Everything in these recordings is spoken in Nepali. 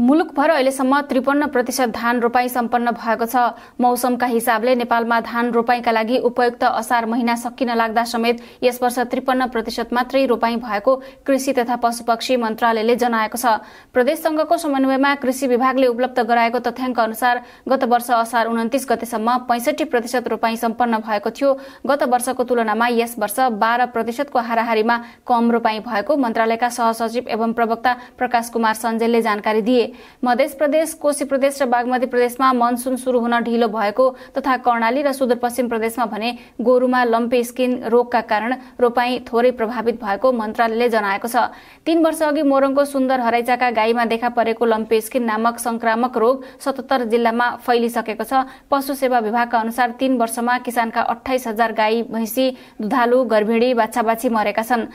मुलुकभर अहिलेसम्म त्रिपन्न प्रतिशत धान रोपाई सम्पन्न भएको छ मौसमका हिसाबले नेपालमा धान रोपाईका लागि उपयुक्त असार महिना सकिन लाग्दा समेत यस वर्ष त्रिपन्न प्रतिशत मात्रै रोपाई भएको कृषि तथा पशुपक्षी मन्त्रालयले जनाएको छ प्रदेश संघको समन्वयमा कृषि विभागले उपलब्ध गराएको तथ्याङ्क अनुसार गत वर्ष असार उन्तिस गतेसम्म पैंसठी प्रतिशत रोपाई सम्पन्न भएको थियो गत वर्षको तुलनामा यस वर्ष बाह्र प्रतिशतको हाराहारीमा कम रोपाई भएको मन्त्रालयका सहसचिव एवं प्रवक्ता प्रकाश कुमार सञ्जेलले जानकारी दिए मध्य प्रदेश कोशी प्रदेश र बागमती प्रदेशमा मनसुन सुरु हुन ढिलो भएको तथा कर्णाली र सुदूरपश्चिम प्रदेशमा भने गोरुमा लम्पे स्किन रोगका कारण रोपाई थोरै प्रभावित भएको मन्त्रालयले जनाएको छ तीन वर्ष अघि मोरङको सुन्दर हराइचाका गाईमा देखा परेको लम्पे स्किन नामक संक्रामक रोग सतहत्तर जिल्लामा फैलिसकेको छ पशु सेवा विभागका अनुसार तीन वर्षमा किसानका अठाइस हजार गाई भैँसी दुधालु गर्भिणी बाछाबाछी मरेका छन्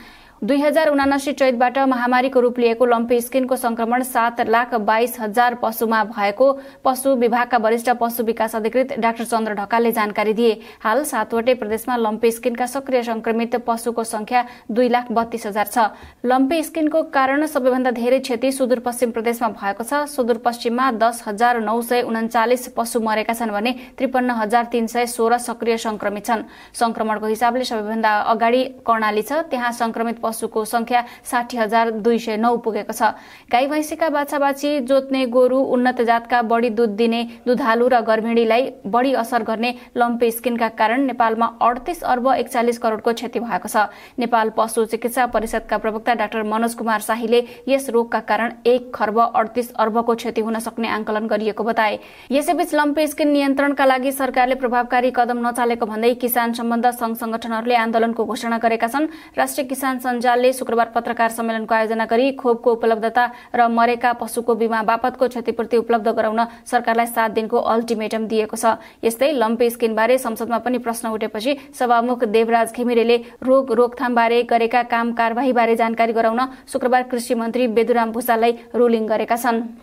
दुई हजार उनासी चैतबाट महामारीको रूप लिएको लम्पी स्किनको संक्रमण सात लाख बाइस हजार पशुमा भएको पशु विभागका वरिष्ठ पशु विकास अधिकृत डाक्टर चन्द्र ढकालले जानकारी दिए हाल सातवटै प्रदेशमा लम्पी स्किनका सक्रिय संक्रमित पशुको संख्या दुई लाख बत्तीस हजार छ लम्पी स्किनको कारण सबैभन्दा धेरै क्षति सुदूरपश्चिम प्रदेशमा भएको छ सुदूरपश्चिममा दस हजार नौ सय उन्चालिस पशु मरेका छन् भने त्रिपन्न हजार तीन सय सोह्र सक्रिय संक्रमित छन् संक्रमणको हिसाबले सबैभन्दा अगाडि कर्णाली छ त्यहाँ संक्रमित पशुको संख्या साठी हजार दुई सय नौ पुगेको छ गाई भैँसीका बाछाबाछी जोत्ने गोरु उन्नत जातका बढी दुध दिने दुधालु र गर्भिणीलाई बढी असर गर्ने लम्पे स्किनका कारण नेपालमा अडतिस अर्ब एकचालिस करोडको क्षति भएको छ नेपाल पशु चिकित्सा परिषदका प्रवक्ता डाक्टर मनोज कुमार शाहीले यस रोगका कारण एक खर्ब अडतिस अर्बको क्षति हुन सक्ने आंकलन गरिएको बताए यसैबीच लम्पे स्किन नियन्त्रणका लागि सरकारले प्रभावकारी कदम नचालेको भन्दै किसान सम्बन्ध संघ संगठनहरूले आन्दोलनको घोषणा गरेका छन् राष्ट्रिय किसान सञ्जालले शुक्रबार पत्रकार सम्मेलनको आयोजना गरी खोपको उपलब्धता र मरेका पशुको बिमा बापतको क्षतिपूर्ति उपलब्ध गराउन सरकारलाई सात दिनको अल्टिमेटम दिएको छ यस्तै लम्पी स्किनबारे संसदमा पनि प्रश्न उठेपछि सभामुख देवराज घिमिरेले रोग रोकथामबारे गरेका काम कारवाहीबारे जानकारी गराउन शुक्रबार कृषि मन्त्री बेदुराम भूषाललाई रुलिङ गरेका छन्